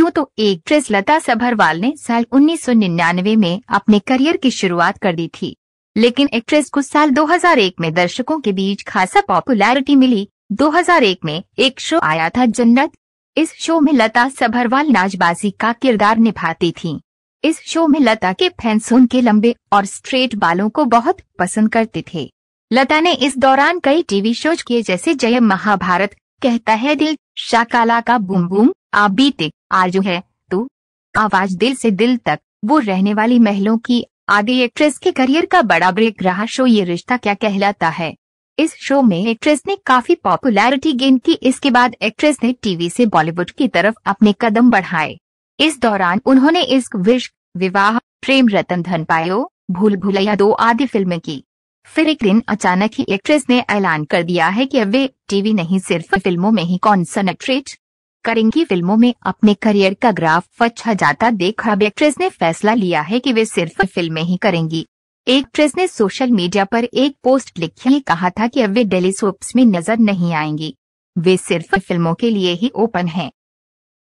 यूं तो एक लता सभरवाल ने साल 1999 में अपने करियर की शुरुआत कर दी थी लेकिन एक्ट्रेस को साल 2001 में दर्शकों के बीच खासा पॉपुलैरिटी मिली 2001 में एक शो आया था जन्नत इस शो में लता सभरवाल नाचबाजी का किरदार निभाती थी इस शो में लता के फैंस उनके लंबे और स्ट्रेट बालों को बहुत पसंद करते थे लता ने इस दौरान कई टीवी शोज किए जैसे जय महाभारत कहता है दिल शाकाला का बूम बूम आ बीते आरजू है तू आवाज दिल से दिल तक वो रहने वाली महलों की आदि एक्ट्रेस के करियर का बड़ा ब्रेक रहा शो ये रिश्ता क्या कहलाता है इस शो में एक्ट्रेस ने काफी पॉपुलैरिटी गेन की इसके बाद एक्ट्रेस ने टीवी से बॉलीवुड की तरफ अपने कदम बढ़ाए इस दौरान उन्होंने इस विश्व विवाह प्रेम रतन धन पायो भूल भूलैया दो आदि फिल्में की फिर एक दिन अचानक ही एक्ट्रेस ने ऐलान कर दिया है कि अब वे टीवी नहीं सिर्फ फिल्मों में ही कॉन्सनट्रेट करेंगी फिल्मों में अपने करियर का ग्राफ अच्छा जाता देख अब एक्ट्रेस ने फैसला लिया है कि वे सिर्फ फिल्में ही करेंगी एक ने सोशल मीडिया पर एक पोस्ट लिखी कहा था कि अब वे डेली सोप्स में नजर नहीं आएंगी वे सिर्फ फिल्मों के लिए ही ओपन हैं।